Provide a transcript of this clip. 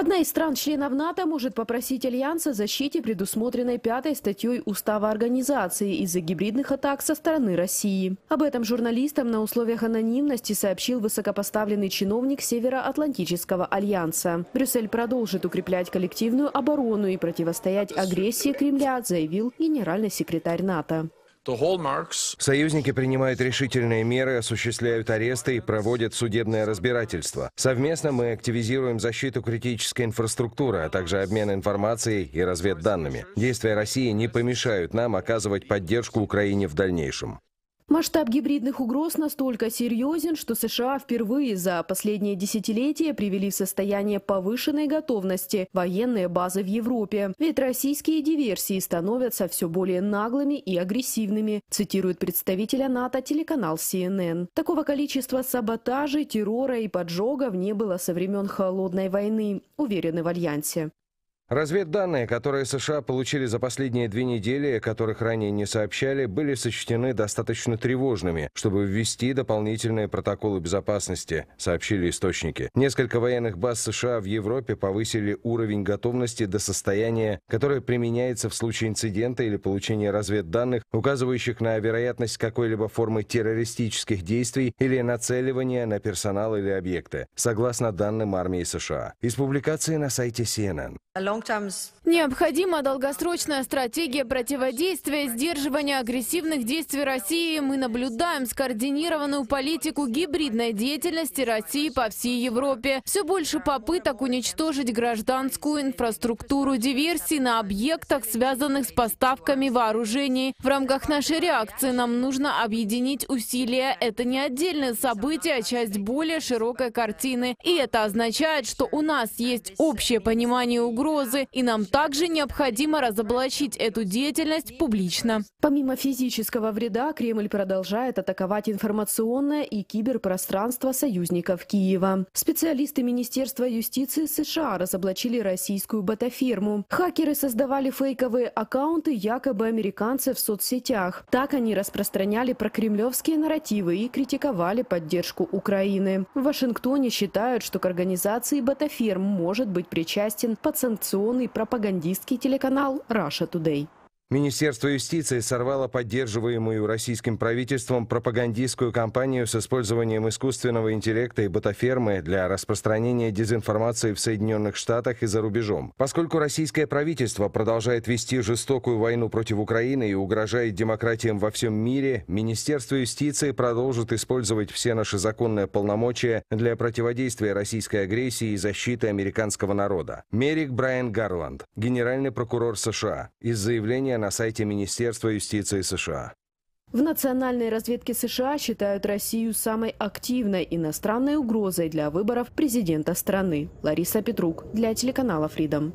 Одна из стран-членов НАТО может попросить альянса о защите, предусмотренной пятой статьей Устава организации из-за гибридных атак со стороны России. Об этом журналистам на условиях анонимности сообщил высокопоставленный чиновник Североатлантического альянса. Брюссель продолжит укреплять коллективную оборону и противостоять агрессии Кремля, заявил генеральный секретарь НАТО. Союзники принимают решительные меры, осуществляют аресты и проводят судебное разбирательство. Совместно мы активизируем защиту критической инфраструктуры, а также обмен информацией и разведданными. Действия России не помешают нам оказывать поддержку Украине в дальнейшем. Масштаб гибридных угроз настолько серьезен, что США впервые за последние десятилетия привели в состояние повышенной готовности военные базы в Европе. Ведь российские диверсии становятся все более наглыми и агрессивными, цитирует представителя НАТО телеканал CNN. Такого количества саботажей, террора и поджогов не было со времен Холодной войны, уверены в Альянсе. Разведданные, которые США получили за последние две недели, о которых ранее не сообщали, были сочтены достаточно тревожными, чтобы ввести дополнительные протоколы безопасности, сообщили источники. Несколько военных баз США в Европе повысили уровень готовности до состояния, которое применяется в случае инцидента или получения разведданных, указывающих на вероятность какой-либо формы террористических действий или нацеливания на персонал или объекты, согласно данным армии США. Из публикации на сайте CNN. Необходима долгосрочная стратегия противодействия сдерживания агрессивных действий России. Мы наблюдаем скоординированную политику гибридной деятельности России по всей Европе. Все больше попыток уничтожить гражданскую инфраструктуру диверсий на объектах, связанных с поставками вооружений. В рамках нашей реакции нам нужно объединить усилия. Это не отдельное событие, а часть более широкой картины. И это означает, что у нас есть общее понимание угрозы угрозы, и нам также необходимо разоблачить эту деятельность публично. Помимо физического вреда, Кремль продолжает атаковать информационное и киберпространство союзников Киева. Специалисты Министерства юстиции США разоблачили российскую ботаферму. Хакеры создавали фейковые аккаунты якобы американцев в соцсетях. Так они распространяли прокремлевские нарративы и критиковали поддержку Украины. В Вашингтоне считают, что к организации ботаферм может быть причастен подсанкционный информационный пропагандистский телеканал Russia Today. Министерство юстиции сорвало поддерживаемую российским правительством пропагандистскую кампанию с использованием искусственного интеллекта и ботафермы для распространения дезинформации в Соединенных Штатах и за рубежом. Поскольку российское правительство продолжает вести жестокую войну против Украины и угрожает демократиям во всем мире, Министерство юстиции продолжит использовать все наши законные полномочия для противодействия российской агрессии и защиты американского народа. Мерик Брайан Гарланд, генеральный прокурор США, из заявления на сайте Министерства юстиции США. В национальной разведке США считают Россию самой активной иностранной угрозой для выборов президента страны. Лариса Петрук для телеканала Freedom.